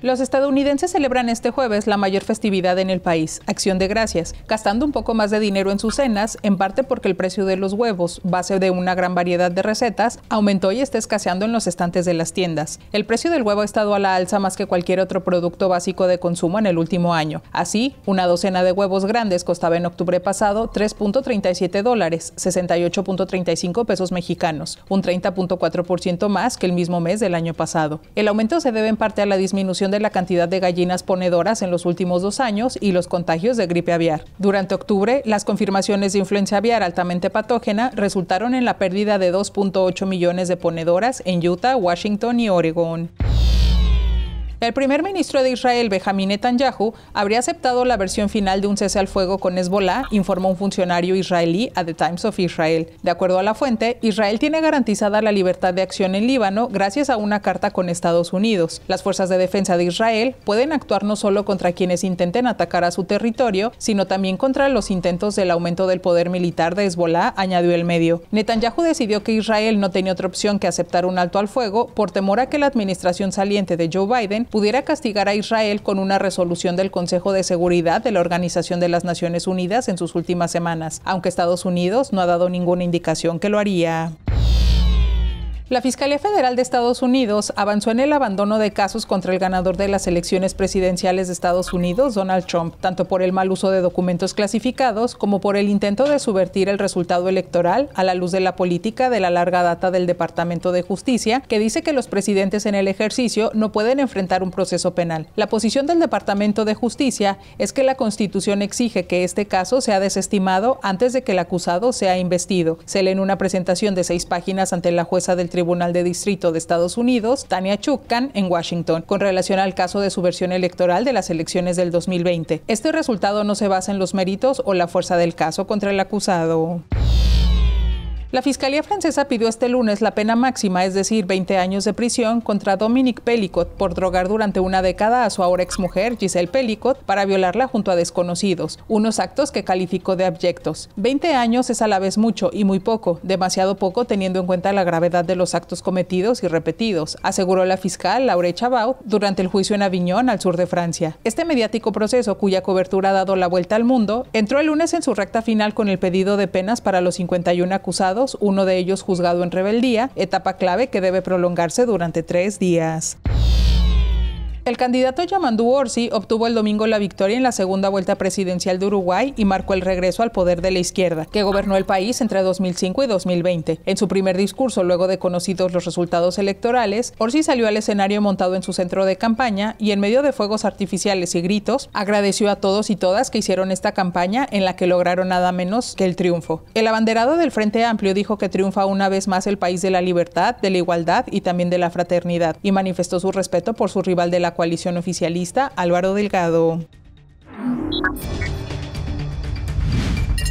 Los estadounidenses celebran este jueves la mayor festividad en el país, Acción de Gracias, gastando un poco más de dinero en sus cenas, en parte porque el precio de los huevos, base de una gran variedad de recetas, aumentó y está escaseando en los estantes de las tiendas. El precio del huevo ha estado a la alza más que cualquier otro producto básico de consumo en el último año. Así, una docena de huevos grandes costaba en octubre pasado 3.37 dólares, 68.35 pesos mexicanos, un 30.4% más que el mismo mes del año pasado. El aumento se debe en parte a la disminución de la cantidad de gallinas ponedoras en los últimos dos años y los contagios de gripe aviar. Durante octubre, las confirmaciones de influenza aviar altamente patógena resultaron en la pérdida de 2.8 millones de ponedoras en Utah, Washington y Oregon. El primer ministro de Israel, Benjamin Netanyahu, habría aceptado la versión final de un cese al fuego con Hezbollah, informó un funcionario israelí a The Times of Israel. De acuerdo a la fuente, Israel tiene garantizada la libertad de acción en Líbano gracias a una carta con Estados Unidos. Las fuerzas de defensa de Israel pueden actuar no solo contra quienes intenten atacar a su territorio, sino también contra los intentos del aumento del poder militar de Hezbollah, añadió el medio. Netanyahu decidió que Israel no tenía otra opción que aceptar un alto al fuego por temor a que la administración saliente de Joe Biden pudiera castigar a Israel con una resolución del Consejo de Seguridad de la Organización de las Naciones Unidas en sus últimas semanas, aunque Estados Unidos no ha dado ninguna indicación que lo haría. La Fiscalía Federal de Estados Unidos avanzó en el abandono de casos contra el ganador de las elecciones presidenciales de Estados Unidos, Donald Trump, tanto por el mal uso de documentos clasificados como por el intento de subvertir el resultado electoral a la luz de la política de la larga data del Departamento de Justicia, que dice que los presidentes en el ejercicio no pueden enfrentar un proceso penal. La posición del Departamento de Justicia es que la Constitución exige que este caso sea desestimado antes de que el acusado sea investido. Se lee en una presentación de seis páginas ante la jueza del Tribunal Tribunal de Distrito de Estados Unidos, Tania Chukkan, en Washington, con relación al caso de subversión electoral de las elecciones del 2020. Este resultado no se basa en los méritos o la fuerza del caso contra el acusado. La Fiscalía francesa pidió este lunes la pena máxima, es decir, 20 años de prisión, contra Dominique Pellicot por drogar durante una década a su ahora exmujer, Giselle Pellicot, para violarla junto a desconocidos, unos actos que calificó de abyectos. 20 años es a la vez mucho y muy poco, demasiado poco teniendo en cuenta la gravedad de los actos cometidos y repetidos, aseguró la fiscal Laure Chabaud durante el juicio en Aviñón, al sur de Francia. Este mediático proceso, cuya cobertura ha dado la vuelta al mundo, entró el lunes en su recta final con el pedido de penas para los 51 acusados uno de ellos juzgado en rebeldía, etapa clave que debe prolongarse durante tres días. El candidato Yamandú Orsi obtuvo el domingo la victoria en la segunda vuelta presidencial de Uruguay y marcó el regreso al poder de la izquierda, que gobernó el país entre 2005 y 2020. En su primer discurso, luego de conocidos los resultados electorales, Orsi salió al escenario montado en su centro de campaña y en medio de fuegos artificiales y gritos, agradeció a todos y todas que hicieron esta campaña en la que lograron nada menos que el triunfo. El abanderado del Frente Amplio dijo que triunfa una vez más el país de la libertad, de la igualdad y también de la fraternidad, y manifestó su respeto por su rival de la coalición oficialista Álvaro Delgado.